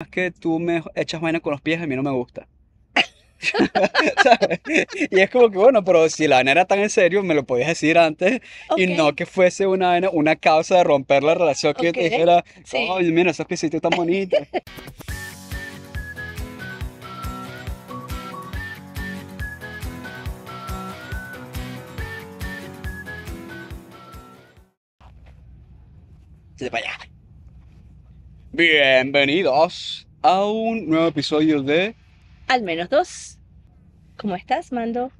es que tú me echas vaina con los pies, a mí no me gusta. Y es como que, bueno, pero si la vaina era tan en serio, me lo podías decir antes y no que fuese una una causa de romper la relación que yo te dijera, Ay, mira, esos pisitos están bonitos. Se vaya. Bienvenidos a un nuevo episodio de Al menos dos. ¿Cómo estás, Mando?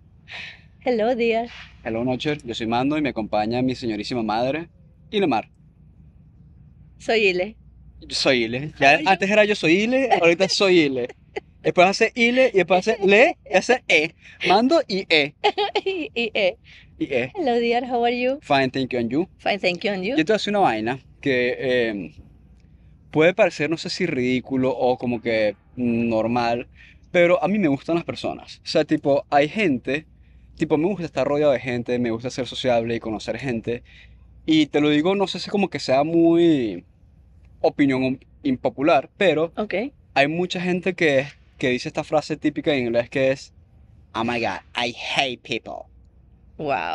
Hello, dear. Hello, Nocher. Yo soy Mando y me acompaña mi señorísima madre, Ilemar. Soy Ile. soy Ile. antes era yo soy Ile, ahorita soy Ile. Después hace Ile y después hace Le y hace E. Mando y E. e. y, E. Hello, dear. How are you? Fine, thank you, and you. Fine, thank you, and you. Yo te voy una vaina que... Eh, puede parecer, no sé si ridículo o como que normal, pero a mí me gustan las personas. O sea, tipo, hay gente, tipo, me gusta estar rodeado de gente, me gusta ser sociable y conocer gente. Y te lo digo, no sé si como que sea muy opinión impopular, pero okay. hay mucha gente que, que dice esta frase típica en inglés que es, oh my god, I hate people.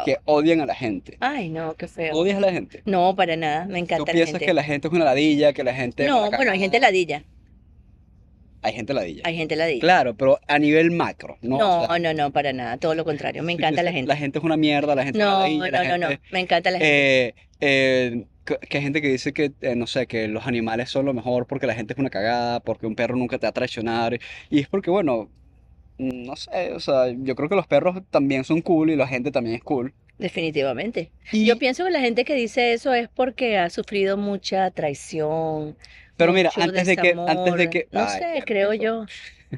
Que odian a la gente. Ay, no, qué feo. ¿Odias a la gente? No, para nada, me encanta ¿Tú piensas que la gente es una ladilla, que la gente... No, bueno, hay gente ladilla. Hay gente ladilla. Hay gente ladilla. Claro, pero a nivel macro, ¿no? No, no, no, para nada, todo lo contrario, me encanta la gente. La gente es una mierda, la gente es una ladilla, No, no, no, me encanta la gente. Eh, eh, que, hay gente que dice que, eh, no sé, que los animales son lo mejor porque la gente es una cagada, porque un perro nunca te va a traicionar. Y es porque, bueno, no sé, o sea, yo creo que los perros también son cool y la gente también es cool. Definitivamente. Yo pienso que la gente que dice eso es porque ha sufrido mucha traición. Pero mira, antes de, que, antes de que... No sé, creo yo.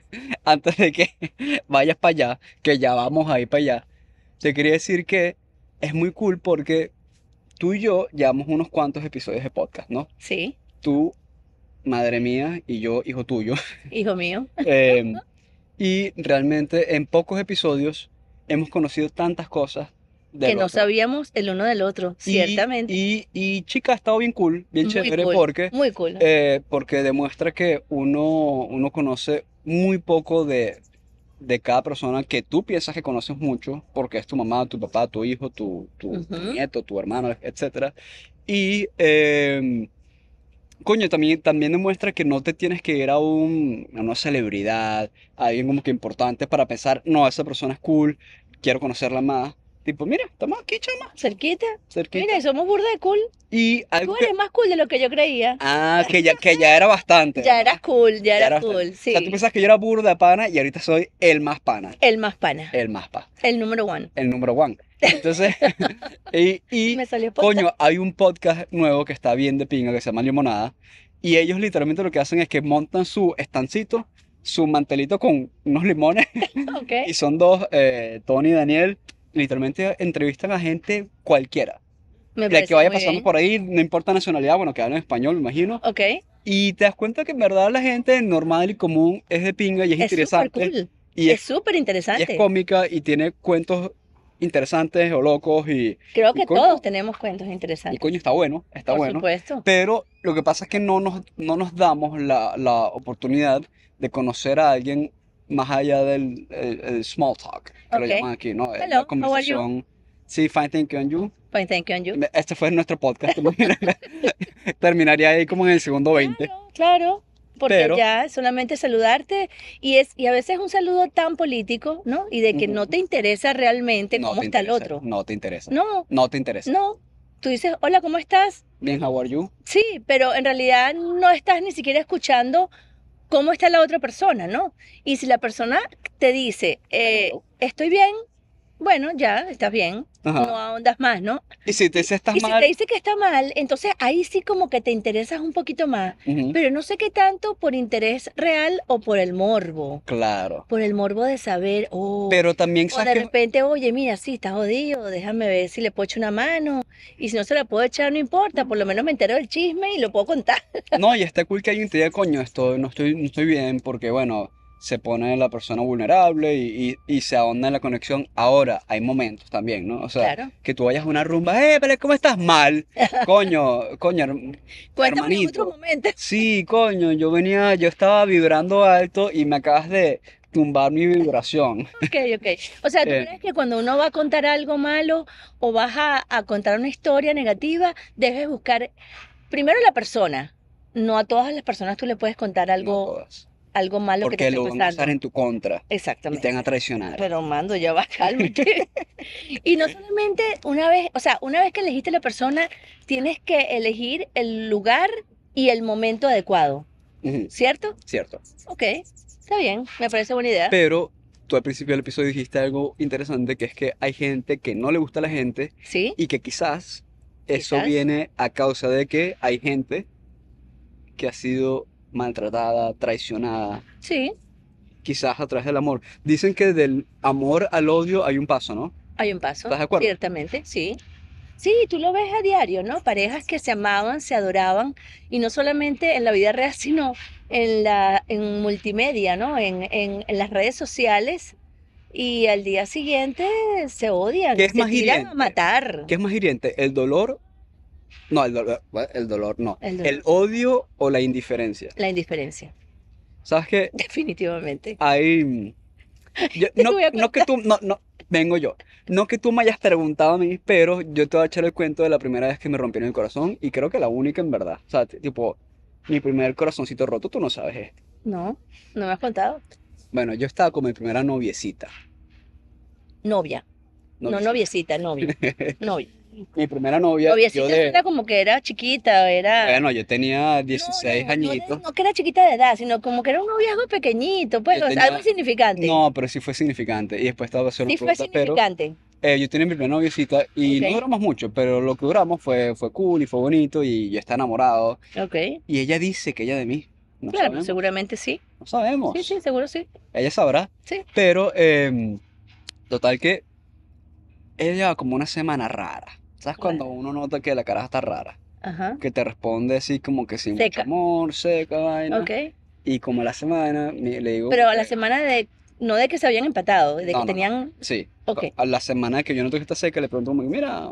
Antes de que vayas para allá, que ya vamos a ir para allá, te quería decir que es muy cool porque tú y yo llevamos unos cuantos episodios de podcast, ¿no? Sí. Tú, madre mía, y yo, hijo tuyo. Hijo mío. Em, y realmente en pocos episodios hemos conocido tantas cosas. que no sabíamos el uno del otro, ciertamente. Y, y, chica, ha estado bien cool, bien porque, muy eh, porque demuestra que uno, uno conoce muy poco de, de cada persona que tú piensas que conoces mucho, porque es tu mamá, tu papá, tu hijo, tu, nieto, tu hermano, etc. Y em, coño, también, también demuestra que no te tienes que ir a, un, una celebridad, a alguien como que importante para pensar, no, esa persona es cool, quiero conocerla más. Tipo, mira, estamos aquí, chama. Cerquita. Cerquita. Mira, somos burda de cool. Y algo Tú más cool de lo que yo creía. Ah, que ya, que ya era bastante. ya eras cool, ya, era cool, sí. O tú pensabas que yo era burda pana y ahorita soy el más pana. El más pana. El más pa El número one. El número one. Entonces, y, coño, hay un podcast nuevo que está bien de pinga que se llama Limonada. Y ellos literalmente lo que hacen es que montan su estancito, su mantelito con unos limones. Y son dos, eh, Tony y Daniel, literalmente entrevistan a gente cualquiera. que vaya pasando por ahí, no importa nacionalidad, bueno, que hablen español, me imagino. Y te das cuenta que en verdad la gente normal y común es de pinga y es, es interesante. Cool. Y es súper interesante. Es cómica y tiene cuentos interesantes o locos y... Creo que todos tenemos cuentos interesantes. Y coño, está bueno, está bueno. Pero lo que pasa es que no nos, no nos damos la, la oportunidad de conocer a alguien más allá del small talk, que lo llaman aquí, ¿no? Hello, Sí, fine, thank you, and you. thank you, Este fue nuestro podcast. Terminaría ahí como en el segundo 20. claro porque ya solamente saludarte y es y a veces un saludo tan político, ¿no? Y de que no te interesa realmente cómo está el otro. No te interesa. No. No te interesa. No. Tú dices, "Hola, ¿cómo estás?" Bien, how are you? Sí, pero en realidad no estás ni siquiera escuchando cómo está la otra persona, ¿no? Y si la persona te dice, eh, "Estoy bien." Bueno, ya, estás bien no ahondas más, ¿no? Y si te dice estás Si te dice que está mal, entonces ahí sí como que te interesas un poquito más. Pero no sé qué tanto por interés real o por el morbo. Claro. Por el morbo de saber, oh. Pero también o de repente, oye, mira, sí, está jodido, déjame ver si le puedo echar una mano. Y si no se la puedo echar, no importa, por lo menos me entero del chisme y lo puedo contar. no, y está cool que alguien te diga, coño, esto no estoy, no estoy bien, porque bueno se pone la persona vulnerable y, se ahonda en la conexión. Ahora, hay momentos también, ¿no? O sea, que tú vayas a una rumba, ¡eh, pero cómo estás mal! Coño, coño, Cuéntame en otro momento. Sí, coño, yo venía, yo estaba vibrando alto y me acabas de tumbar mi vibración. Ok, ok. O sea, ¿tú eh. crees que cuando uno va a contar algo malo o vas a, contar una historia negativa, debes buscar primero la persona? No a todas las personas tú le puedes contar algo algo malo que te esté pasando. en tu contra. Exactamente. Y te van a traicionar. Pero mando, ya va, y no solamente una vez, o sea, una vez que elegiste la persona, tienes que elegir el lugar y el momento adecuado. ¿Cierto? Cierto. Ok, está bien, me parece buena idea. Pero tú al principio del episodio dijiste algo interesante, que es que hay gente que no le gusta a la gente ¿Sí? y que quizás eso viene a causa de que hay gente que ha sido maltratada, traicionada. Sí. Quizás atrás del amor. Dicen que del amor al odio hay un paso, ¿no? Hay un paso. ¿Estás de acuerdo? Ciertamente, sí. Sí, tú lo ves a diario, ¿no? Parejas que se amaban, se adoraban, y no solamente en la vida real, sino en, la, en multimedia, ¿no? En, en, las redes sociales, y al día siguiente se odian, ¿Qué es más matar. ¿Qué es más hiriente, el dolor no, el dolor, no. El, odio o la indiferencia. La indiferencia. ¿Sabes qué? Definitivamente. Hay... Yo, no, que tú, no, no, vengo yo. No que tú me hayas preguntado a mí, pero yo te voy a echar el cuento de la primera vez que me rompieron el corazón y creo que la única en verdad. O sea, tipo, mi primer corazoncito roto, tú no sabes esto No, no me has contado. Bueno, yo estaba con mi primera noviecita. Novia. No noviecita, novia. novia. Mi primera novia. yo era como que era chiquita, era. Bueno, yo tenía 16 no, no, añitos. No, que era chiquita de edad, sino como que era un noviazgo pequeñito, pues, algo significante. No, pero sí fue significante. Y después estaba solo Sí fue significante. Eh, yo tenía mi primera noviecita y no duramos mucho, pero lo que duramos fue, fue cool y fue bonito y yo estaba enamorado. Ok. Y ella dice que ella de mí. claro, pues, seguramente sí. No sabemos. Sí, sí, seguro sí. Ella sabrá. Sí. Pero, em, total que ella como una semana rara cuando uno nota que la cara está rara? Que te responde así como que sin mucho amor, seca, vaina. Y como a la semana, le digo... Pero a la semana de. No de que se habían empatado, de que tenían. Sí. A la semana que yo noto que está seca, le pregunto mira,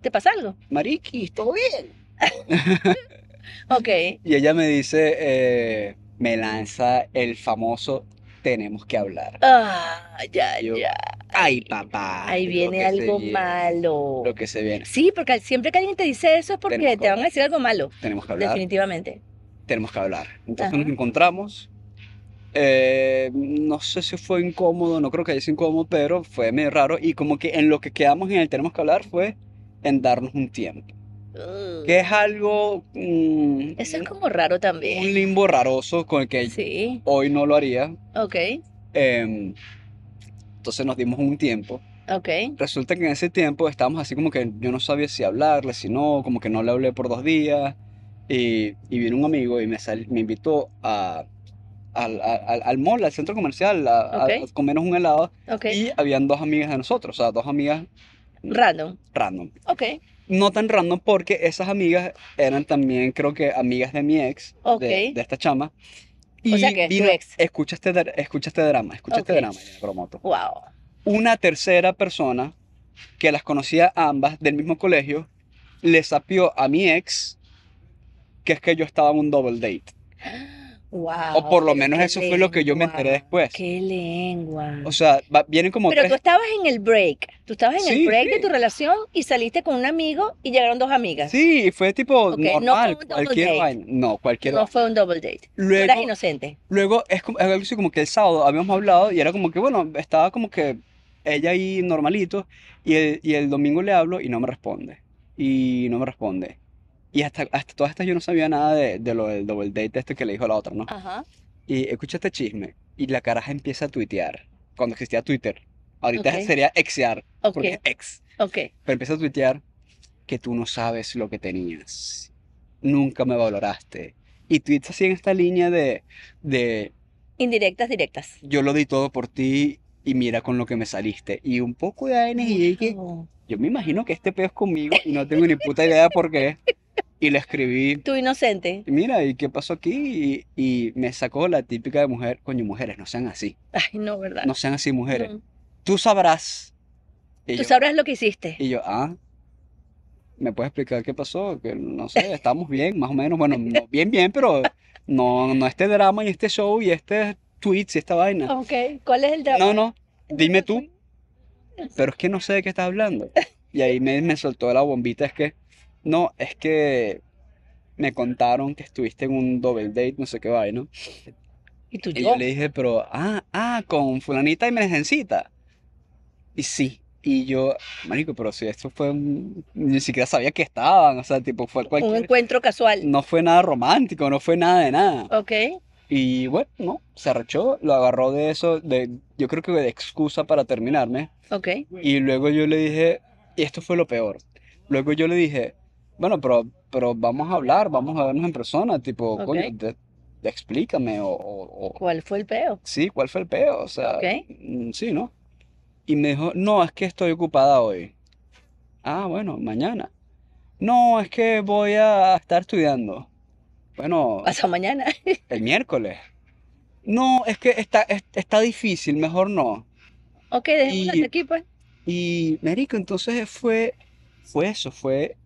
¿Te pasa algo? Mariki, ¿todo bien? Ok. Y ella me dice, eh, me lanza el famoso, tenemos que hablar. Ah, ya, ya. Ay, papá. Ahí viene algo malo. Lo que se viene. Sí, porque siempre que alguien te dice eso es porque te van a decir algo malo. Tenemos que hablar. Definitivamente. Tenemos que hablar. Entonces nos encontramos. Eh, no sé si fue incómodo, no creo que haya sido incómodo, pero fue medio raro. Y como que en lo que quedamos en el tenemos que hablar fue en darnos un tiempo que es algo... Mm, eso es como raro también. Un limbo raroso con el que hoy no lo haría. Ok. Em, entonces nos dimos un tiempo. Ok. Resulta que en ese tiempo estábamos así como que yo no sabía si hablarle, si no, como que no le hablé por dos días. Y, y vino un amigo y me, me invitó a, al, al, mall, al centro comercial, a, comernos un helado. Y habían dos amigas de nosotros, o sea, dos amigas. Random. Random. Ok no tan random porque esas amigas eran también, creo que, amigas de mi ex, de, esta chama. Y o sea que tu ex. Este escucha este, drama, escucha este drama, promoto. Wow. Una tercera persona que las conocía ambas del mismo colegio le sapió a mi ex que es que yo estaba en un double date. o por lo menos eso fue lo que yo me enteré después. Qué lengua. O sea, vienen como Pero tú estabas en el break. Tú estabas en el break de tu relación y saliste con un amigo y llegaron dos amigas. Sí, fue tipo normal. No fue un double cualquier date. No, No fue un double date. eras inocente. Luego es como, algo así como que el sábado habíamos hablado y era como que, bueno, estaba como que ella ahí normalito y el, y el domingo le hablo y no me responde. Y no me responde. Y hasta, hasta todas estas yo no sabía nada de, de lo del double date este que le dijo la otra, ¿no? Ajá. Y escucha este chisme. Y la caraja empieza a tuitear. Cuando existía Twitter. Ahorita sería exear. Porque es ex. Ok. Pero empieza a tuitear que tú no sabes lo que tenías. Nunca me valoraste. Y tweets así en esta línea de, de... Indirectas, directas. Yo lo di todo por ti y mira con lo que me saliste. Y un poco de ANG. Yo me imagino que este peo es conmigo y no tengo ni puta idea por qué. y le escribí. Tú inocente. Mira, ¿y qué pasó aquí? Y, me sacó la típica de mujer, coño, mujeres, no sean así. Ay, no, ¿verdad? No sean así, mujeres. Tú sabrás. Tú sabrás lo que hiciste. Y yo, ah, ¿me puedes explicar qué pasó? Que no sé, estamos bien, más o menos. Bueno, bien, bien, pero no, no este drama y este show y este tweets y esta vaina. Ok, ¿cuál es el drama? No, no, dime tú. Pero es que no sé de qué estás hablando. Y ahí me, me soltó la bombita, es que no, es que me contaron que estuviste en un double date, no sé qué va, ¿no? Y tú y yo? le dije, pero, ah, ah, con fulanita y merengencita. Y sí. Y yo, manico, pero si esto fue, un... ni siquiera sabía que estaban, o sea, tipo, fue cualquier... Un encuentro casual. No fue nada romántico, no fue nada de nada. Ok. Y bueno, no, se arrechó, lo agarró de eso, de, yo creo que de excusa para terminarme. Ok. Y luego yo le dije, y esto fue lo peor, luego yo le dije, bueno, pero, pero vamos a hablar, vamos a vernos en persona, tipo, coño, explícame o, ¿Cuál fue el peo? Sí, ¿cuál fue el peo? O sea, mm, sí, ¿no? Y me dijo, no, es que estoy ocupada hoy. Ah, bueno, mañana. No, es que voy a estar estudiando. Bueno. Hasta mañana. el miércoles. No, es que está, está difícil, mejor no. Ok, dejémoslo aquí, pues. Y, Merico, entonces fue, fue eso, fue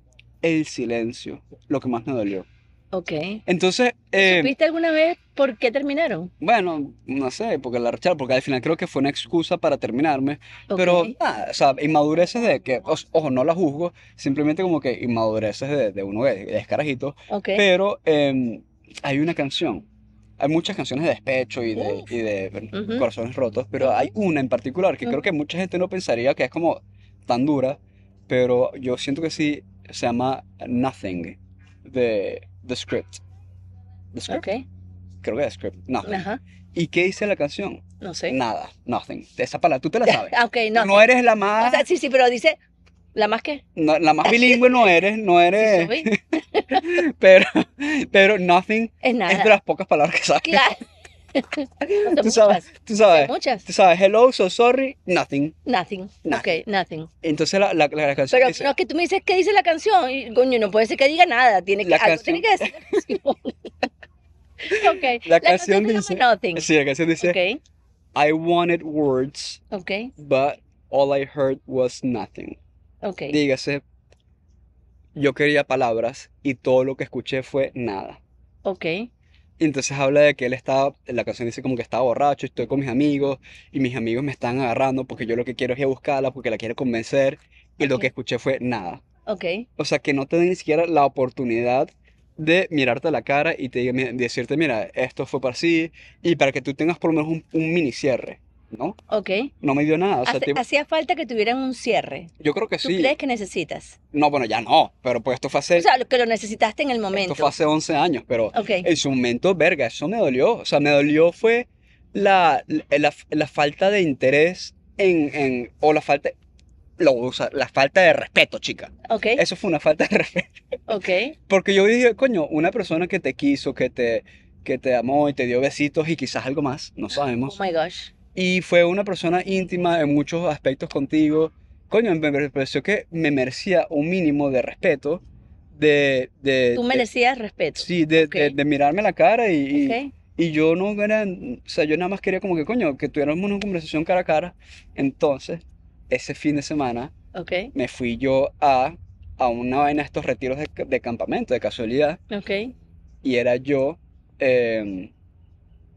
el silencio lo que más me dolió. Ok. Entonces... Eh, ¿Supiste alguna vez por qué terminaron? Bueno, no sé, porque la rechazaron, porque al final creo que fue una excusa para terminarme. Pero, nada, ah, o sea, inmadureces de que, ojo, no la juzgo, simplemente como que inmadureces de, de uno de, de carajito. Pero em, hay una canción, hay muchas canciones de despecho y de, y de corazones rotos, pero hay una en particular que creo que mucha gente no pensaría que es como tan dura, pero yo siento que sí se llama Nothing, de The Script. The Script. Okay. Creo que es Script, Nothing. ¿Y qué dice la canción? No sé. Nada, Nothing. Esa palabra, tú te la sabes. ok, no. No eres la más... sí, sí, pero dice... ¿La más qué? la más bilingüe no eres, no eres. pero, pero nothing es, nada. es de las pocas palabras que sabes. tú sabes, tú sabes, Tú sabes, hello, so sorry, nothing. Nothing. Ok, nothing. Entonces la, la, la, canción. Pero no, es que tú me dices qué dice la canción. Y coño, no puede ser que diga nada. Tiene que, algo la canción. La, canción, dice. Sí, la canción dice. Okay. I wanted words. Okay. But all I heard was nothing. Okay. Dígase, yo quería palabras y todo lo que escuché fue nada. Ok entonces habla de que él estaba, la canción dice como que estaba borracho, estoy con mis amigos y mis amigos me están agarrando porque yo lo que quiero es ir a buscarla, porque la quiero convencer. Y lo que escuché fue nada. Ok. O sea, que no te den ni siquiera la oportunidad de mirarte a la cara y decirte, mira, esto fue para sí, y para que tú tengas por lo menos un mini cierre. ¿no? Ok. No me dio nada. O sea, hacía falta que tuvieran un cierre. Yo creo que sí. ¿Tú crees que necesitas? No, bueno, ya no, pero pues esto fue hace... O sea, que lo necesitaste en el momento. Esto fue hace 11 años, pero okay. en su momento, verga, eso me dolió. O sea, me dolió fue la, la, falta de interés en, o la falta... Lo, la falta de respeto, chica. Ok. Eso fue una falta de respeto. Ok. Porque yo dije, coño, una persona que te quiso, que te, que te amó y te dio besitos y quizás algo más, no sabemos. Oh my gosh y fue una persona íntima en muchos aspectos contigo. Coño, me pareció que me merecía un mínimo de respeto. De, de Tú merecías respeto. Sí, de, de, mirarme la cara y, y yo no era, o sea, yo nada más quería como que, coño, que tuviéramos una conversación cara a cara. Entonces, ese fin de semana, me fui yo a, a una vaina, estos retiros de, campamento, de casualidad. Y era yo em,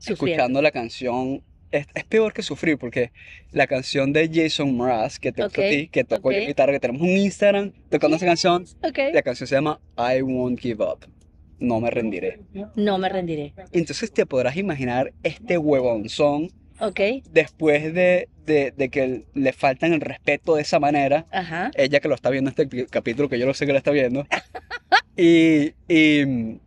escuchando la canción es, peor que sufrir porque la canción de Jason Mraz que te ti, que tocó okay. yo guitarra, que tenemos un Instagram tocando esa canción, la canción se llama I Won't Give Up. No me rendiré. No me rendiré. Entonces te podrás imaginar este huevonzón Después de, de, que le faltan el respeto de esa manera, ella que lo está viendo este capítulo, que yo lo sé que la está viendo, y, y,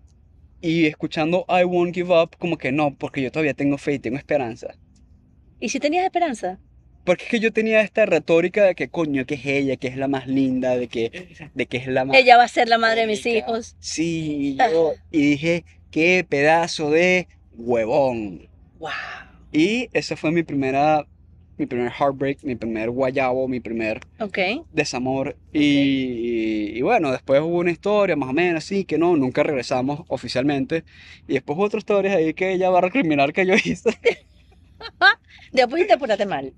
y, escuchando I Won't Give Up, como que no, porque yo todavía tengo fe y tengo esperanza. ¿Y si tenías esperanza? Porque es que yo tenía esta retórica de que coño, que es ella, que es la más linda, de que, de que es la más... Ella va a ser la madre de mis hijos. Sí, y ah. yo, y dije, qué pedazo de huevón. Wow. Y esa fue mi primera, mi primer heartbreak, mi primer guayabo, mi primer okay. desamor. Y, bueno, después hubo una historia más o menos así, que no, nunca regresamos oficialmente. Y después hubo otras historias ahí que ella va a recriminar que yo hice. Después te portaste mal.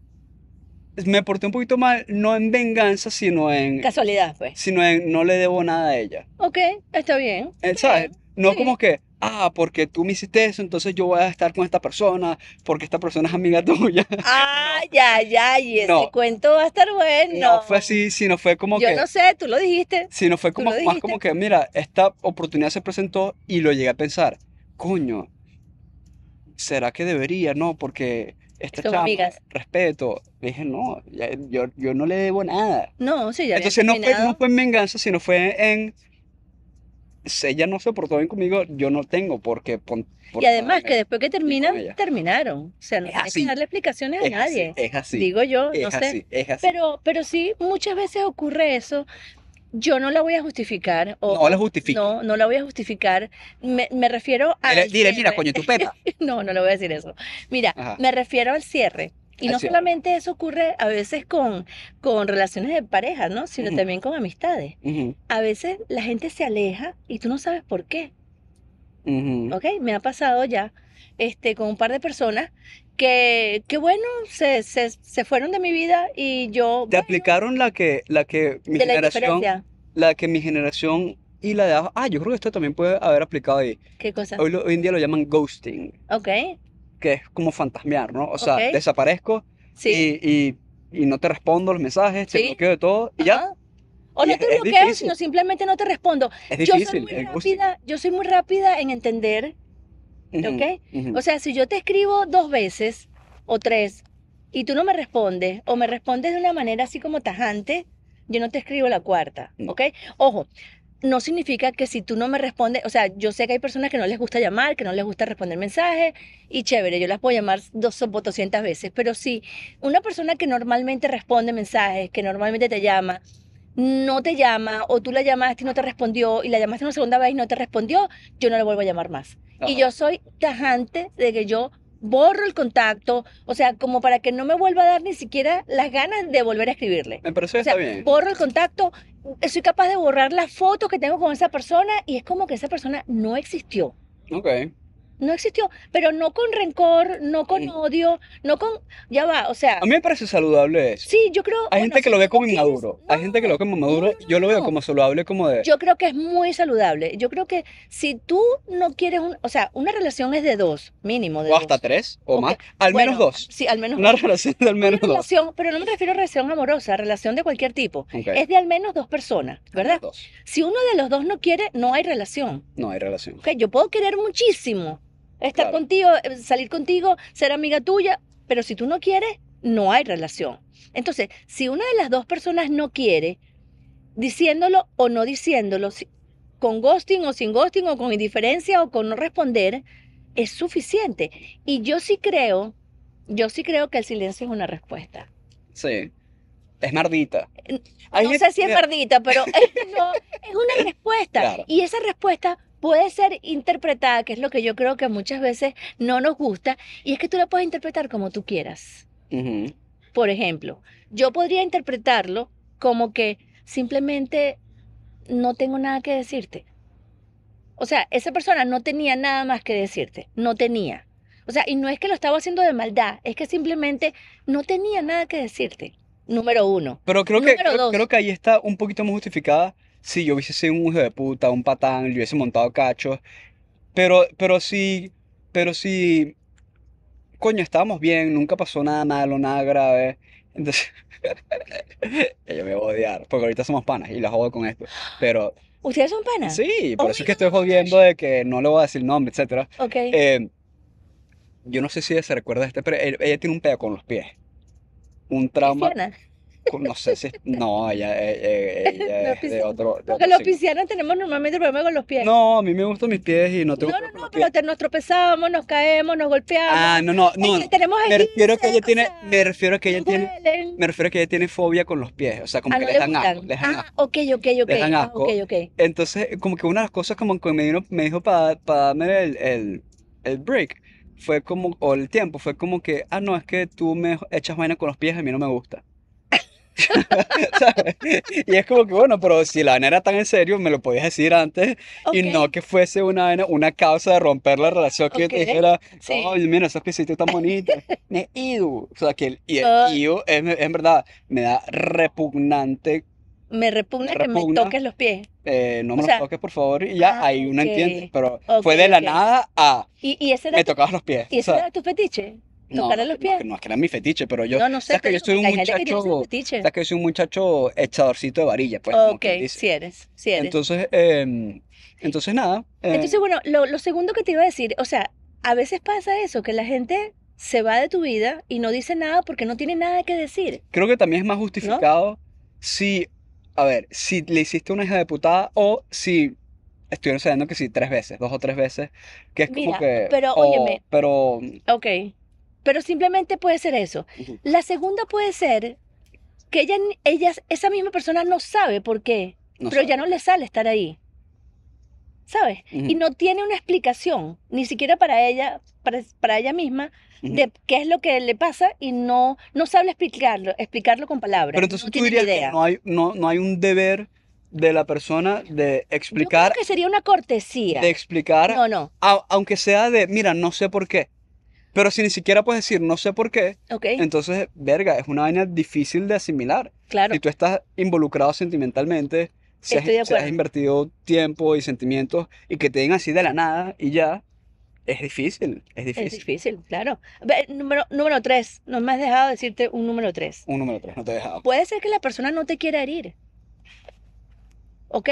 Me porté un poquito mal, no en venganza, sino en... Casualidad, pues. Sino en no le debo nada a ella. Ok, está bien. Eh, ¿Sabes? No como que, ah, porque tú me hiciste eso, entonces yo voy a estar con esta persona, porque esta persona es amiga tuya. Ah, ya, ya, y ese cuento va a estar bueno. No fue así, sino fue como que... Yo no sé, tú lo dijiste. Sino fue como, más como que, mira, esta oportunidad se presentó y lo llegué a pensar, coño, ¿será que debería? No, porque esta respeto. Le dije, no, yo, no le debo nada. No, sí, ya Entonces no fue, no fue en venganza, sino fue en... Si ella no se portó bien conmigo, yo no tengo porque y además que después que terminan, terminaron. O sea, no hay que darle explicaciones a nadie. es así. Digo yo, no sé. Pero, pero sí, muchas veces ocurre eso yo no la voy a justificar. no la justifico. No, la voy a justificar. Me, refiero a. Dile, mira, coño, tu no, no le voy a decir eso. Mira, me refiero al cierre. Y no solamente eso ocurre a veces con, con relaciones de pareja, ¿no? Sino también con amistades. A veces la gente se aleja y tú no sabes por qué. ¿Ok? Me ha pasado ya este, con un par de personas que, bueno, se, se, se, fueron de mi vida y yo... Te aplicaron la que, la que mi generación... La, que mi generación y la de Ah, yo creo que esto también puede haber aplicado ahí. ¿Qué cosa? Hoy, hoy en día lo llaman ghosting. Ok. Que es como fantasmear, ¿no? O sea, desaparezco sí. y, y, no te respondo los mensajes, te bloqueo de todo y ya. O no te bloqueo, sino simplemente no te respondo. Es difícil, yo soy, muy rápida, yo soy muy rápida en entender ¿Ok? O sea, si yo te escribo dos veces o tres y tú no me respondes o me respondes de una manera así como tajante, yo no te escribo la cuarta, mm. ¿ok? Ojo, no significa que si tú no me respondes, o sea, yo sé que hay personas que no les gusta llamar, que no les gusta responder mensajes, y chévere, yo las puedo llamar dos o 200 veces, pero si una persona que normalmente responde mensajes, que normalmente te llama, no te llama o tú la llamaste y no te respondió y la llamaste una segunda vez y no te respondió, yo no le vuelvo a llamar más. Y yo soy tajante de que yo borro el contacto, o sea, como para que no me vuelva a dar ni siquiera las ganas de volver a escribirle. Me parece bien. Borro el contacto, soy capaz de borrar las fotos que tengo con esa persona y es como que esa persona no existió. Ok. No existió, pero no con rencor, no con odio, no con... Ya va, o sea... A mí me parece saludable eso. Sí, yo creo... Hay gente que lo ve como inmaduro, hay gente que lo ve como maduro, yo lo veo como saludable, como de... Yo creo que es muy saludable, yo creo que si tú no quieres, un, o sea, una relación es de dos, mínimo de O hasta tres, o más, al menos dos. Sí, al menos Una relación de al menos relación, Pero no me refiero a relación amorosa, relación de cualquier tipo. Es de al menos dos personas, ¿verdad? Dos. Si uno de los dos no quiere, no hay relación. No hay relación. Okay, yo puedo querer muchísimo Estar contigo, eh, salir contigo, ser amiga tuya, pero si tú no quieres, no hay relación. Entonces, si una de las dos personas no quiere, diciéndolo o no diciéndolo, con ghosting o sin ghosting o con indiferencia o con no responder, es suficiente. Y yo sí creo, yo sí creo que el silencio es una respuesta. Sí. Es mardita. Eh, no sé si es mardita, pero es, no, es una respuesta. Y esa respuesta puede ser interpretada, que es lo que yo creo que muchas veces no nos gusta, y es que tú la puedes interpretar como tú quieras. Por ejemplo, yo podría interpretarlo como que simplemente no tengo nada que decirte. O sea, esa persona no tenía nada más que decirte, no tenía. O sea, y no es que lo estaba haciendo de maldad, es que simplemente no tenía nada que decirte. Número uno. Pero creo que creo que ahí está un poquito más justificada Sí, yo hubiese sido un hijo de puta, un patán, le hubiese montado cachos, pero, pero sí, pero sí, coño, estábamos bien, nunca pasó nada malo, nada grave. Entonces, yo me voy a odiar, porque ahorita somos panas y la jodo con esto. Pero, ¿Ustedes son panas? sí, por eso es que estoy jodiendo de que no le voy a decir nombre, etcétera. Ok. Eh, yo no sé si se recuerda este, pero ella tiene un pedo con los pies. Un trauma no sé si. No, ella, eh, eh, es de otro. Porque los piscianos tenemos normalmente problemas con los pies. No, a mí me gustan mis pies y no tengo. No, no, no, pero nos tropezamos, nos caemos, nos golpeamos. Ah, no, no, no. tenemos me refiero que ella tiene. Me refiero que ella tiene. Me refiero que ella tiene fobia con los pies. O sea, como que le dan asco, les dan ah, ok, ok, ok. Les dan ah, asco. ok. Entonces, como que una de las cosas como que me, dijo para darme el, el, break fue como, o el tiempo, fue como que, ah, no, es que tú me echas vaina con los pies, a mí no me gusta. y es como que, bueno, pero si la vaina era tan en serio, me lo podías decir antes y no que fuese una una causa de romper la relación que te dijera, oh, mira, esos piecitos tan bonitos. me ido. O sea, que el, y ah. es, en verdad, me da repugnante. Me repugna, que me toques los pies. Eh, no me los toques, por favor, y ya ah, ahí uno entiende. Pero fue de la nada a. ¿Y, ese me tocabas los pies. ¿Y ese era tu petiche tocarle los pies. No, es que era mi fetiche, pero yo. No, no sé. Sabes que yo soy un muchacho. que yo soy un muchacho echadorcito de varilla, pues. Ok, si eres, si eres. Entonces, em, entonces nada. Em. Entonces, bueno, lo, segundo que te iba a decir, o sea, a veces pasa eso, que la gente se va de tu vida y no dice nada porque no tiene nada que decir. Creo que también es más justificado si, a ver, si le hiciste una hija de putada o si estuvieron sabiendo que sí tres veces, dos o tres veces, que es como que... pero, óyeme. Pero... Ok pero simplemente puede ser eso. La segunda puede ser que ella, ellas esa misma persona no sabe por qué, pero ya no le sale estar ahí. ¿Sabes? Y no tiene una explicación, ni siquiera para ella, para, para ella misma, de qué es lo que le pasa y no, no sabe explicarlo, explicarlo con palabras. Pero entonces no tú dirías idea. que no hay, no, no hay un deber de la persona de explicar. Yo creo que sería una cortesía. De explicar. No, no. aunque sea de, mira, no sé por qué. Pero si ni siquiera puedes decir no sé por qué, okay. entonces, verga, es una vaina difícil de asimilar. Claro. Si tú estás involucrado sentimentalmente, si has, invertido tiempo y sentimientos y que te den así de la nada y ya, es difícil, es difícil. Es difícil, claro. Número, número tres, no me has dejado decirte un número tres. Un número tres, no te he dejado. Puede ser que la persona no te quiera herir. ¿Ok?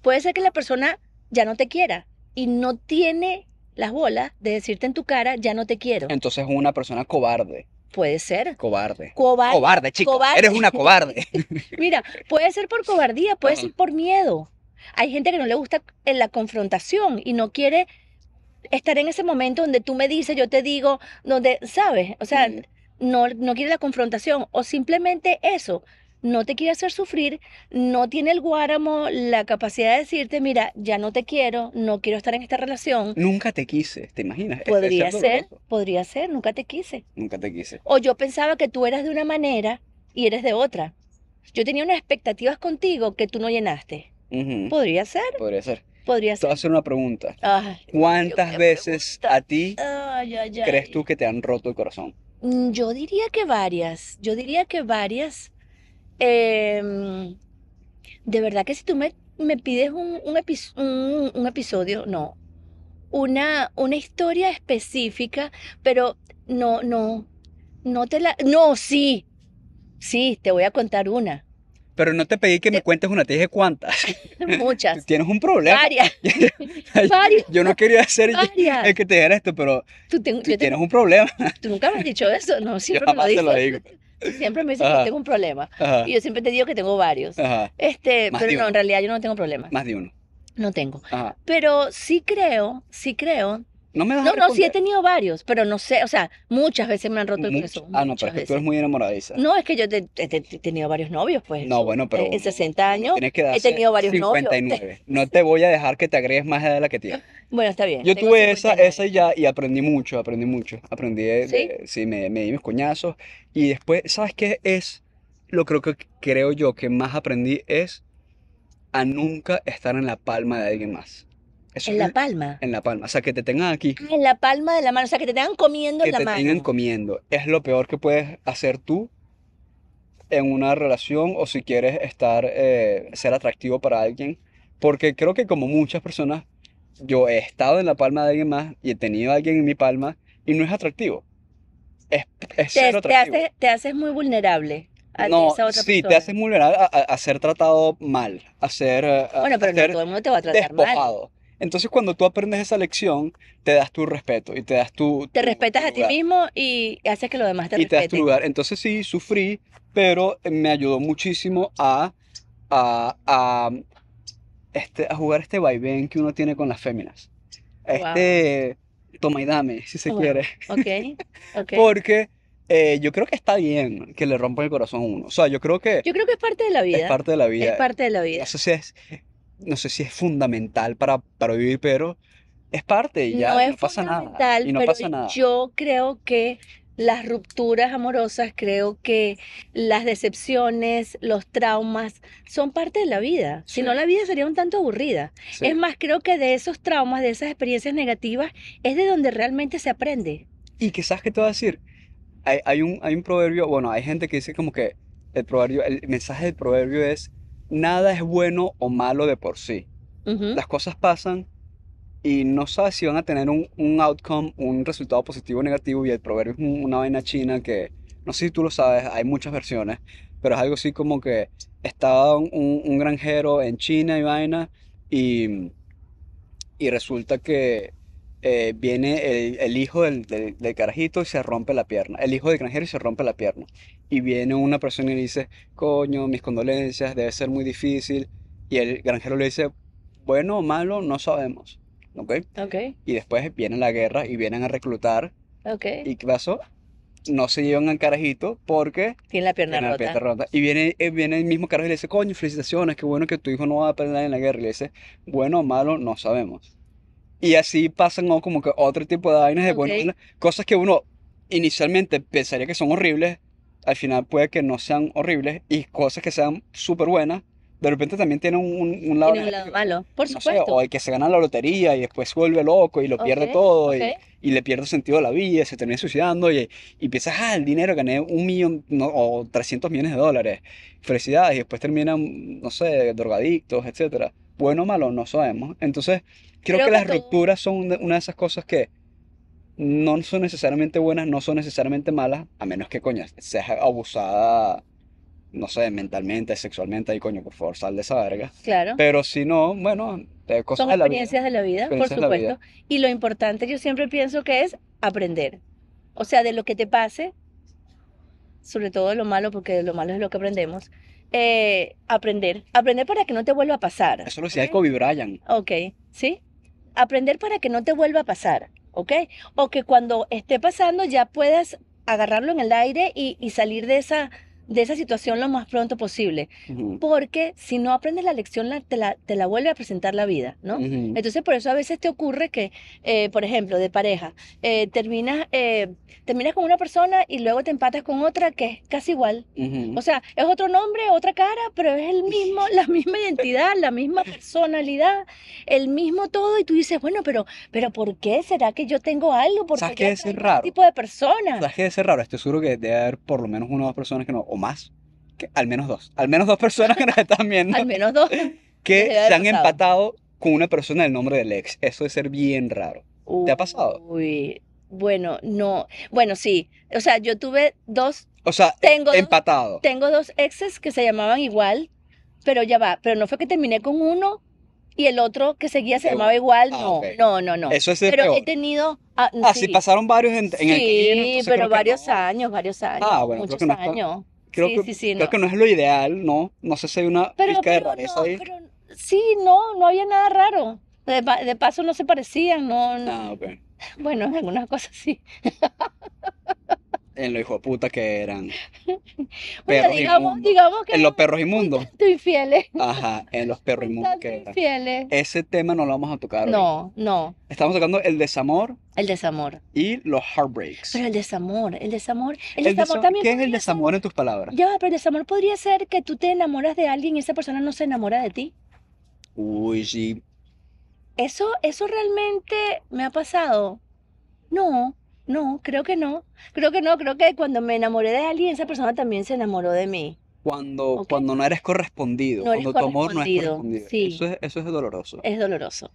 Puede ser que la persona ya no te quiera y no tiene las bolas de decirte en tu cara, ya no te quiero. Entonces es una persona cobarde. Puede ser. Cobarde. cobarde, chico. Eres una cobarde. Mira, puede ser por cobardía, puede ser por miedo. Hay gente que no le gusta la confrontación y no quiere estar en ese momento donde tú me dices, yo te digo, donde, ¿sabes? O sea, mm. no, no quiere la confrontación. O simplemente eso, no te quiere hacer sufrir, no tiene el guáramo la capacidad de decirte, mira, ya no te quiero, no quiero estar en esta relación. Nunca te quise, ¿te imaginas? Podría ser, podría ser, nunca te quise. Nunca te quise. O yo pensaba que tú eras de una manera y eres de otra. Yo tenía unas expectativas contigo que tú no llenaste. Podría ser. Podría ser. Podría ser. Te voy a hacer una pregunta. ¿Cuántas veces a ti crees tú que te han roto el corazón? Mm, yo diría que varias. Yo diría que varias eh, de verdad que si tú me, me pides un, un, episodio, no, una, una, historia específica, pero no, no, no te la... No, sí, sí, te voy a contar una. Pero no te pedí que me cuentes una, te dije cuántas. Muchas. Tienes un problema. Varias. Yo no quería hacer el que te dijera esto, pero tú, tienes un problema. Tú nunca me has dicho eso, ¿no? sí yo me lo, Te Siempre me dicen que tengo un problema. Y yo siempre te digo que tengo varios. Este, pero no, en realidad yo no tengo problemas. Más de uno. No tengo. Pero sí creo, sí creo no me No, no, sí he tenido varios, pero no sé, o sea, muchas veces me han roto el Ah, no, pero es que tú eres muy enamoradiza. No, es que yo he tenido varios novios, pues. No, bueno, pero- En 60 años he tenido varios novios. 59. No te voy a dejar que te agregues más de la que tienes. Bueno, está bien. Yo tuve esa, esa y ya, y aprendí mucho, aprendí mucho. Aprendí, ¿Sí? sí, me, me di mis coñazos. Y después, ¿sabes qué es? Lo creo que creo yo que más aprendí es a nunca estar en la palma de alguien más en La Palma. En La Palma, o sea, que te tengan aquí. Ah, en La Palma de la mano, o sea, que te tengan comiendo en la te tengan comiendo. Es lo peor que puedes hacer tú en una relación o si quieres estar, eh, ser atractivo para alguien. Porque creo que como muchas personas, yo he estado en la palma de alguien más y he tenido a alguien en mi palma y no es atractivo. Es, es te, Te haces, te haces muy vulnerable no, esa otra sí, te haces vulnerable a, ser tratado mal, a ser, eh, bueno, pero no, todo el mundo te va a tratar Mal. Entonces cuando tú aprendes esa lección, te das tu respeto y te das tu... Te respetas a ti mismo y haces que los demás te respeten. Y te das tu lugar. Entonces sí, sufrí, pero me ayudó muchísimo a, este, a jugar este vaivén que uno tiene con las féminas. Este toma y dame, si se quiere. Ok, ok. Porque... Eh, yo creo que está bien que le rompan el corazón a uno. O sea, yo creo que... Yo creo que es parte de la vida. Es parte de la vida. Es parte de la vida. Entonces, es, no sé si es fundamental para, para vivir, pero es parte y ya no, pasa nada. Y no pasa nada. Yo creo que las rupturas amorosas, creo que las decepciones, los traumas, son parte de la vida. Si no, la vida sería un tanto aburrida. Es más, creo que de esos traumas, de esas experiencias negativas, es de donde realmente se aprende. Y quizás que sabes te voy a decir, hay, hay, un, hay un proverbio, bueno, hay gente que dice como que el, proverbio, el mensaje del proverbio es nada es bueno o malo de por sí. Las cosas pasan y no sabes si van a tener un, un outcome, un resultado positivo o negativo. Y el proverbio es una vaina china que, no sé si tú lo sabes, hay muchas versiones, pero es algo así como que estaba un, un granjero en China y vaina y, y resulta que eh, viene el, hijo del, carajito y se rompe la pierna. El hijo del granjero se rompe la pierna. Y viene una persona y le dice, coño, mis condolencias, debe ser muy difícil. Y el granjero le dice, bueno o malo, no sabemos. ¿Ok? Y después viene la guerra y vienen a reclutar. ¿Y qué pasó? No se llevan al carajito porque... Tiene la pierna, rota. Y eh, viene, el mismo carajito y le dice, coño, felicitaciones, qué bueno que tu hijo no va a perder en la guerra. Y le dice, bueno o malo, no sabemos. Y así pasan como que otro tipo de vainas de cosas que uno inicialmente pensaría que son horribles, al final puede que no sean horribles y cosas que sean súper buenas, de repente también tienen un, lado, malo, por supuesto. o el que se gana la lotería y después vuelve loco y lo pierde todo y, le pierde sentido a la vida, se termina suicidando y, y piensas, ah, el dinero, gané un millón o 300 millones de dólares, felicidades, y después terminan, no sé, drogadictos, etc bueno o malo, no sabemos. Entonces, creo, que, las rupturas son una de esas cosas que no son necesariamente buenas, no son necesariamente malas, a menos que, coño, seas abusada, no sé, mentalmente, sexualmente, ahí, coño, por favor, sal de esa verga. Claro. Pero si no, bueno, son experiencias de la vida, por supuesto. Y lo importante yo siempre pienso que es aprender. O sea, de lo que te pase, sobre todo lo malo, porque lo malo es lo que aprendemos, eh, aprender. Aprender para que no te vuelva a pasar. Eso lo decía Kobe Bryant. Ok, ¿sí? Aprender para que no te vuelva a pasar, ¿ok? O que cuando esté pasando ya puedas agarrarlo en el aire y salir de esa de esa situación lo más pronto posible. Porque si no aprendes la lección, te, la, vuelve a presentar la vida, ¿no? Entonces, por eso a veces te ocurre que, eh, por ejemplo, de pareja, eh, eh, terminas, con una persona y luego te empatas con otra que es casi igual. O sea, es otro nombre, otra cara, pero es el mismo, la misma identidad, la misma personalidad, el mismo todo. Y tú dices, bueno, pero, pero ¿por qué será que yo tengo algo? ¿Por ¿Sabes qué es este raro? tipo de persona? ¿Sabes que es raro? Estoy seguro que debe haber por lo menos una o dos personas que no, más, que, al menos dos, al menos dos personas que nos están viendo. al menos dos. Que se han empatado con una persona del nombre del ex. Eso de ser bien raro. ¿Te ha pasado? Uy, bueno, no. Bueno, sí. O sea, yo tuve dos. O sea, tengo empatado. tengo dos exes que se llamaban igual, pero ya va. Pero no fue que terminé con uno y el otro que seguía se llamaba igual. Ah, no, no, no, no. Eso es Pero he tenido. Ah, ah sí. pasaron varios en, sí, Sí, pero varios años, varios años. Ah, bueno, muchos años creo, que, no. es lo ideal, ¿no? No sé si hay una pero, pizca de rareza ahí. sí, no, no había nada raro. De, paso no se parecían, no, ah, Bueno, en algunas cosas sí. en lo hijo de puta que eran. Pero digamos, que en los perros inmundos. Tú infieles. ¿eh? Ajá, en los perros inmundos que eran. Infieles. ¿eh? Ese tema no lo vamos a tocar. No, no. Estamos tocando el desamor. El desamor. Y los heartbreaks. Pero el desamor, el desamor. El, desamor, también. ¿Qué es el desamor en tus palabras? Ya, pero el desamor podría ser que tú te enamoras de alguien y esa persona no se enamora de ti. Uy, sí. Eso, eso realmente me ha pasado. No, no, creo que no. Creo que no. Creo que cuando me enamoré de alguien, esa persona también se enamoró de mí. Cuando, cuando no eres correspondido, cuando tu amor no es correspondido. Eso, es, doloroso. Es doloroso.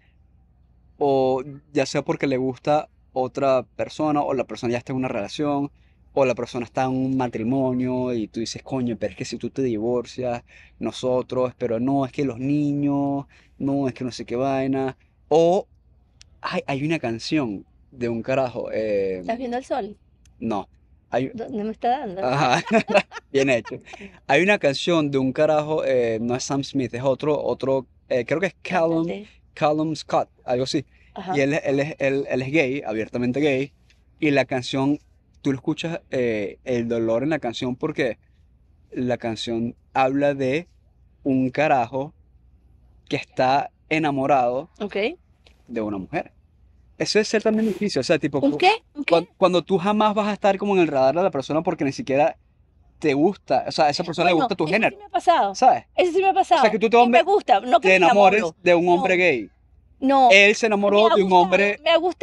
O ya sea porque le gusta otra persona, o la persona ya está en una relación, o la persona está en un matrimonio y tú dices, coño, pero es que si tú te divorcias, nosotros, pero no, es que los niños, no, es que no sé qué vaina. O hay una canción de un carajo. Eh, ¿Estás viendo el sol? No. no me está dando? Ajá. Bien hecho. Hay una canción de un carajo, eh, no es Sam Smith, es otro, otro eh, creo que es Callum, Callum Scott, algo así. Y él, él, es, él, es gay, abiertamente gay. Y la canción, tú lo escuchas, el dolor en la canción, porque la canción habla de un carajo que está enamorado de una mujer. Eso es ser también difícil, o sea, tipo... ¿Un qué? qué? Cuando, tú jamás vas a estar como en el radar de la persona porque ni siquiera te gusta, o sea, esa persona le gusta tu género. Eso sí me ha pasado. ¿Sabes? Eso sí me ha pasado. O sea, que tú te, gusta, enamores de un hombre gay. No. Él se enamoró de un hombre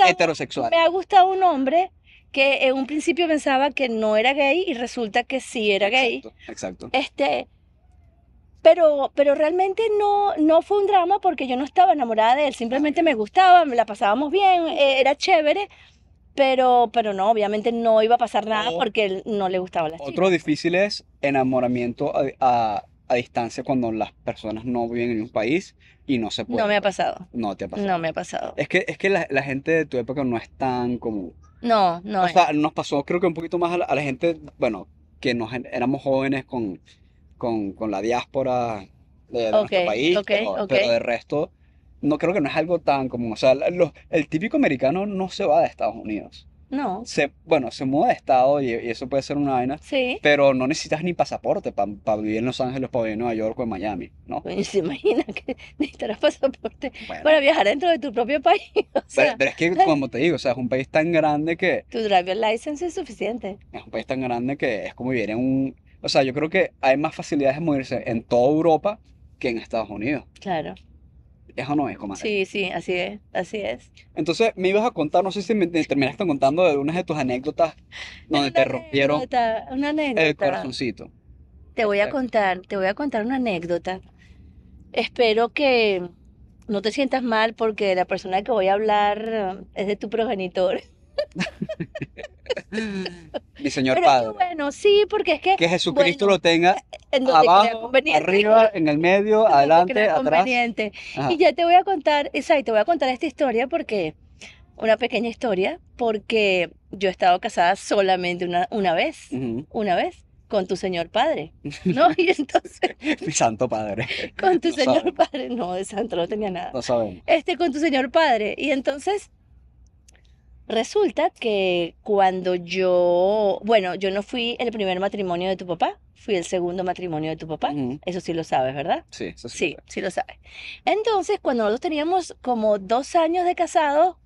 heterosexual. Me ha gustado un hombre que en un principio pensaba que no era gay y resulta que sí era gay. Exacto. exacto. Este, pero, realmente no, no fue un drama porque yo no estaba enamorada de él, simplemente me gustaba, me la pasábamos bien, eh, era chévere, pero, pero no, obviamente no iba a pasar nada porque él no le gustaba la las Otro difícil es enamoramiento a, a, distancia cuando las personas no viven en un país y no se puede. No me ha pasado. No te ha pasado. No me ha pasado. Es que, es que la, gente de tu época no es tan como... No, no. O sea, nos pasó creo que un poquito más a la, gente, bueno, que nos éramos jóvenes con con, la diáspora de, país, pero, de resto, no creo que no es algo tan común. O sea, el típico americano no se va de Estados Unidos. No. Se, bueno, se muda de estado y, eso puede ser una vaina. Sí. Pero no necesitas ni pasaporte para vivir en Los Ángeles, para vivir en Nueva York o en Miami, ¿no? se imagina que necesitarás pasaporte para viajar dentro de tu propio país. O sea, pero, es que, como te digo, o sea, es un país tan grande que. Tu driver's license es suficiente. Es un país tan grande que es como vivir en un, o sea, yo creo que hay más facilidades de morirse en toda Europa que en Estados Unidos. Claro. Eso no es, así. Sí, sí, así es, así es. Entonces, me ibas a contar, no sé si me terminaste contando de unas de tus anécdotas donde te rompieron una anécdota. el corazoncito. Te voy a eh. contar, te voy a contar una anécdota. Espero que no te sientas mal porque la persona que voy a hablar es de tu progenitor. Mi señor Padre. bueno, sí, porque es que. Que Jesucristo lo tenga abajo, arriba, en el medio, adelante, atrás. Conveniente. Y ya te voy a contar, exacto, te voy a contar esta historia porque. Una pequeña historia, porque yo he estado casada solamente una, una vez. Una vez con tu señor padre, ¿no? Y entonces... Mi santo padre. Con tu señor padre, no, de santo no tenía nada. No saben. Este, con tu señor padre. Y entonces, Resulta que cuando yo, bueno, yo no fui el primer matrimonio de tu papá, fui el segundo matrimonio de tu papá, eso sí lo sabes, ¿verdad? Sí, eso sí. Sí, lo sí lo sabes. Entonces, cuando nosotros teníamos como dos años de casado,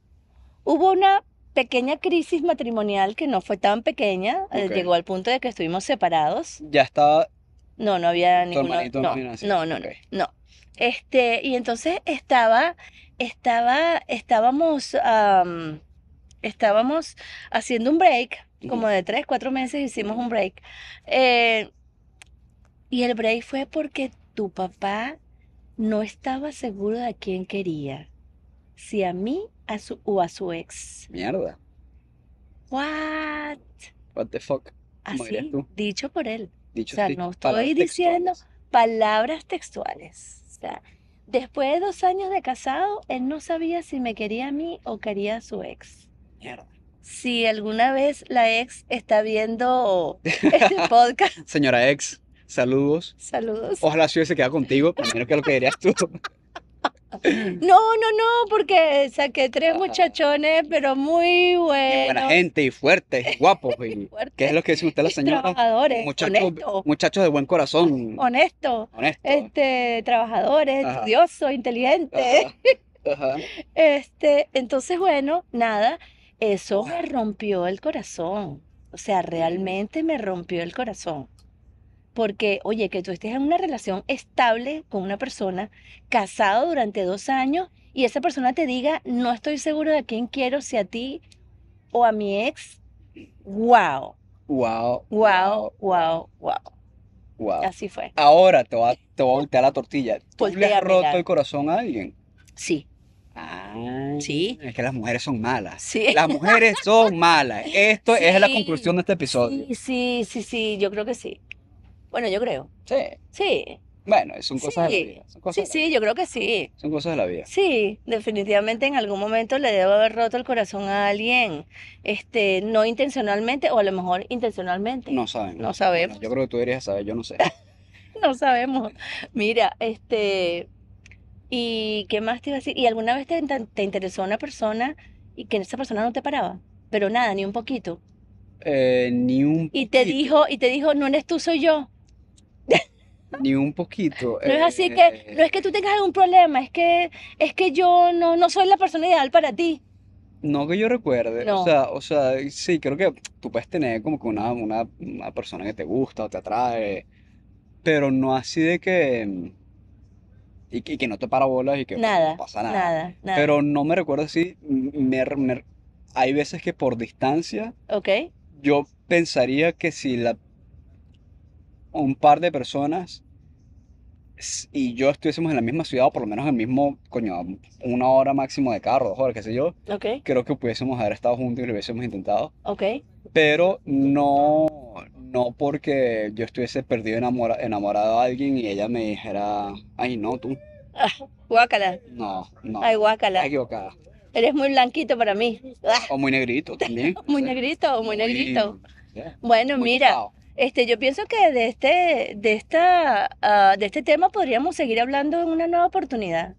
hubo una pequeña crisis matrimonial que no fue tan pequeña, eh, llegó al punto de que estuvimos separados. Ya estaba... No, no había ninguna... No, no, no, no, Este, y entonces estaba, estaba, estábamos estábamos haciendo un break, como de tres, cuatro meses hicimos un break. Eh, y el break fue porque tu papá no estaba seguro de a quién quería, si a mí o a su ex. Mierda. What? What the fuck. Así, dicho por él. o sea, no estoy diciendo palabras textuales. después de dos años de casado, él no sabía si me quería a mí o quería a su ex. Si alguna vez la ex está viendo este podcast. Señora ex, saludos. Saludos. Ojalá si se queda contigo, Primero, menos que lo que dirías tú. No, no, no, porque saqué tres muchachones, pero muy buenos. buena gente y fuertes, guapos. ¿Qué es lo que dice usted, la señora? Trabajadores, muchachos, muchachos de buen corazón. Honesto. Este, trabajadores, estudioso, estudiosos, inteligentes. Ajá. Este, entonces, bueno, nada. Eso me rompió el corazón. O sea, realmente me rompió el corazón. Porque, oye, que tú estés en una relación estable con una persona, casado durante dos años, y esa persona te diga, no estoy seguro de quién quiero, si a ti o a mi ex, wow. Wow. Wow, wow, wow. Así fue. Ahora te va, a voltear la tortilla. ¿Tú le has roto el corazón a alguien? Sí. Ah, sí. Es que las mujeres son malas. Sí. Las mujeres son malas. Esto es la conclusión de este episodio. Sí, sí, sí, yo creo que sí. Bueno, yo creo. Sí. Sí. Bueno, son cosas de la vida. sí, sí, yo creo que sí. Son cosas de la vida. Sí, definitivamente en algún momento le debo haber roto el corazón a alguien, este, no intencionalmente o a lo mejor intencionalmente. No sabemos. No, sabemos. yo creo que tú deberías saber, yo no sé. no sabemos. Mira, este, ¿Y qué más te iba a decir? ¿Y alguna vez te, te interesó una persona y que esa persona no te paraba? Pero nada, ni un poquito. Eh, ni un poquito. Y te dijo, y te dijo, no eres tú, soy yo. ni un poquito. No es así eh, que, eh, no es que tú tengas algún problema, es que, es que yo no, no soy la persona ideal para ti. No que yo recuerde, o sea, o sea, sí, creo que tú puedes tener como que una, una persona que te gusta o te atrae, pero no así de que, mm, y, que no te para bolas y que nada, no pasa nada. Pero no me recuerdo si hay veces que por distancia okay. yo pensaría que si la un par de personas y yo estuviésemos en la misma ciudad o por lo menos en el mismo, coño, una hora máximo de carro, joder qué sé yo, creo que pudiésemos haber estado juntos y lo hubiésemos intentado. Ok. Pero no no porque yo estuviese perdido enamora, enamorado a alguien y ella me dijera, ay, no, tú. guácala. No, no. Ay, guácala. Equivocada. Eres muy blanquito para mí. O muy negrito también. muy negrito, muy, negrito. bueno, mira. Este, yo pienso que de este, de esta, ah, de este tema podríamos seguir hablando en una nueva oportunidad.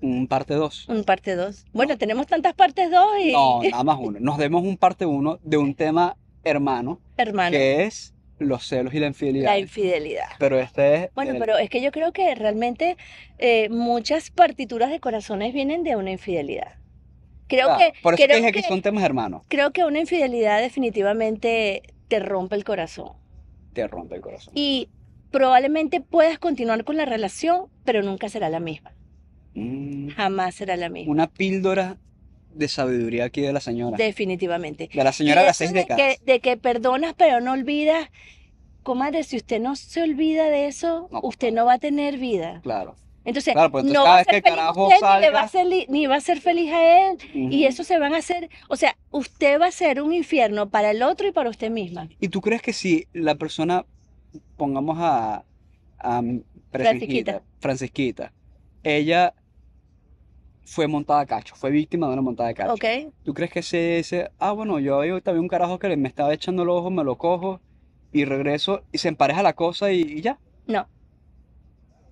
Un parte 2. Un parte 2. Bueno, tenemos tantas partes 2 y... No, nada más uno. Nos demos un parte 1 de un tema hermano, hermano. que es los celos y la infidelidad. La infidelidad. Pero este es... Bueno, pero es que yo creo que realmente eh, muchas partituras de corazones vienen de una infidelidad. Creo ah, que... Por eso creo que, son temas hermanos. Creo que una infidelidad definitivamente te rompe el corazón. Te rompe el corazón. Y probablemente puedas continuar con la relación, pero nunca será la misma. Mm. Jamás será la misma. Una píldora de sabiduría aquí de la señora. Definitivamente. De la señora de las seis Que, de que perdonas pero no olvidas. Comadre, si usted no se olvida de eso, usted no va a tener vida. Claro. Entonces, pues, no va ni, va a ser ni va a ser feliz a él. Y eso se van a hacer, o sea, usted va a ser un infierno para el otro y para usted misma. ¿Y tú crees que si la persona, pongamos a, a Francisquita, ella fue montada cacho, fue víctima de una montada de cacho. Ok. ¿Tú crees que se dice, ah, bueno, yo había también un carajo que me estaba echando los ojos, me lo cojo y regreso y se empareja la cosa y, ya? No.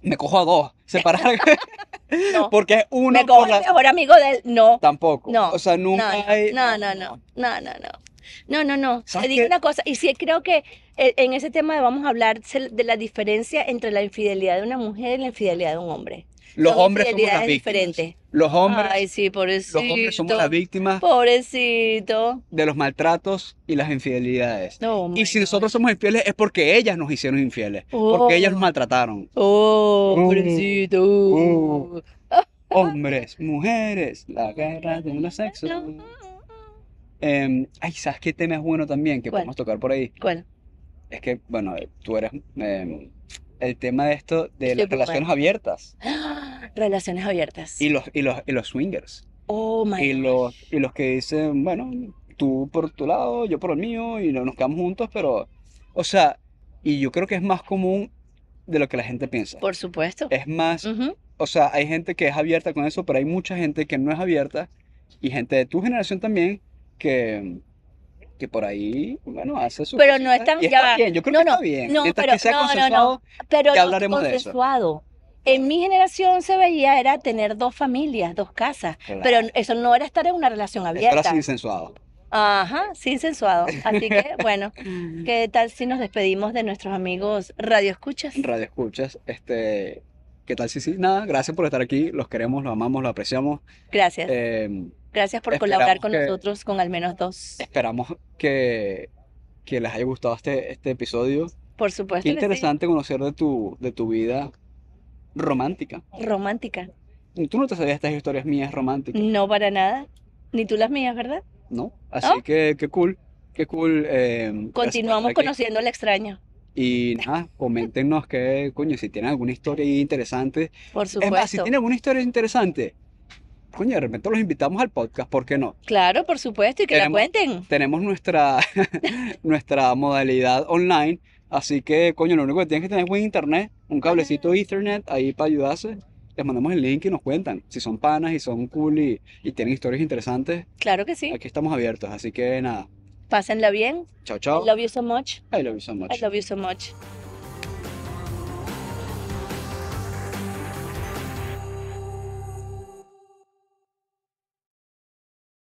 Me cojo a dos, se Porque es uno. Me cojo mejor amigo de él, no. Tampoco. No. O sea, nunca no, hay. No, no, no. No, no, no. No, no, no. Te una cosa, y sí creo que eh, en ese tema vamos a hablar de la diferencia entre la infidelidad de una mujer y la infidelidad de un hombre. Los hombres somos las víctimas. Los hombres, Ay, sí, pobrecito, los hombres somos las víctimas pobrecito. de los maltratos y las infidelidades. Oh y si nosotros somos infieles es porque ellas nos hicieron infieles, porque ellas nos oh. maltrataron. Oh, mm. pobrecito. Mm. Hombres, mujeres, la guerra de los sexos. Em, ay, ¿sabes qué tema es bueno también que podemos tocar por ahí? ¿Cuál? Es que, bueno, eh, tú eres em, el tema de esto de las relaciones abiertas. Relaciones abiertas. Y los, y los, y los swingers. Oh my y los, y los que dicen, bueno, tú por tu lado, yo por el mío, y no, nos quedamos juntos, pero. O sea, y yo creo que es más común de lo que la gente piensa. Por supuesto. Es más. O sea, hay gente que es abierta con eso, pero hay mucha gente que no es abierta y gente de tu generación también que que por ahí, bueno, hace su Pero no está bien, yo creo que no, está bien. No, pero, que consensuado, pero ya hablaremos de eso. En mi generación se veía era tener dos familias, dos casas, pero eso no era estar en una relación abierta. Eso era sin sensuado. Ajá, sin sensuado. Así que, bueno, ¿qué tal si nos despedimos de nuestros amigos Radio Escuchas? Radio Escuchas, este, ¿qué tal sí sí? Nada, gracias por estar aquí, los queremos, los amamos, los apreciamos. Gracias. Eh, Gracias por colaborar con nosotros con al menos dos. Esperamos que, que les haya gustado este, este episodio. Por supuesto. Qué interesante conocer de tu, de tu vida romántica. Romántica. Tú no te sabías estas historias mías románticas. No, para nada. Ni tú las mías, ¿verdad? No. Así que qué cool. Qué cool. Em, Continuamos conociendo al extraño. Y nada, coméntenos que, coño, si tienen alguna historia interesante. Por supuesto. Es si tienen alguna historia interesante, coño, de repente los invitamos al podcast, ¿por qué no? Claro, por supuesto, y que tenemos, la cuenten. Tenemos nuestra, nuestra modalidad online, así que, coño, lo único que tienen que tener es buen internet, un ah. cablecito Ethernet ahí para ayudarse. Les mandamos el link y nos cuentan si son panas y son cool y, y tienen historias interesantes. Claro que sí. Aquí estamos abiertos, así que nada. Pásenla bien. Chao, chao. love you so much. I love you so much. I love you so much.